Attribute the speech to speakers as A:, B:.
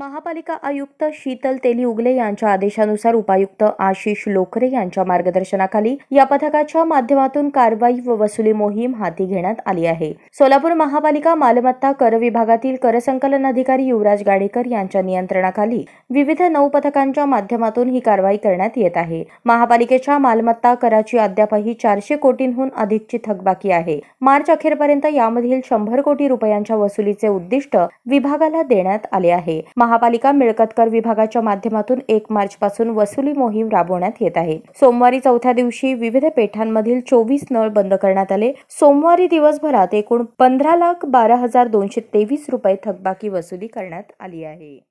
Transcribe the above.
A: महापालिका
B: आयुक्त शीतल तेली उगले यांच्या आदेशानुसार उपायुक्त आशिष लोखरे यांच्या मार्गदर्शनाखाली या पथकाच्या माध्यमातून कारवाई व वसुली मोहीम हाती घेण्यात आली आहे सोलापूर महापालिका मालमत्ता कर विभागातील कर संकलन अधिकारी युवराज गाडेकर यांच्या नियंत्रणाखाली विविध नऊ पथकांच्या माध्यमातून ही कारवाई करण्यात येत आहे महापालिकेच्या मालमत्ता कराची अद्यापही चारशे कोटींहून अधिकची थकबाकी आहे मार्च अखेरपर्यंत यामधील शंभर कोटी रुपयांच्या वसुलीचे उद्दिष्ट विभागाला देण्यात आले आहे महापालिका मिळकत कर विभागाच्या माध्यमातून एक मार्च पासून वसुली मोहीम राबवण्यात येत आहे सोमवारी चौथ्या दिवशी विविध पेठांमधील चोवीस नळ बंद करण्यात आले सोमवारी दिवसभरात एकूण पंधरा लाख बारा हजार दोनशे तेवीस रुपये थकबाकी वसुली करण्यात आली आहे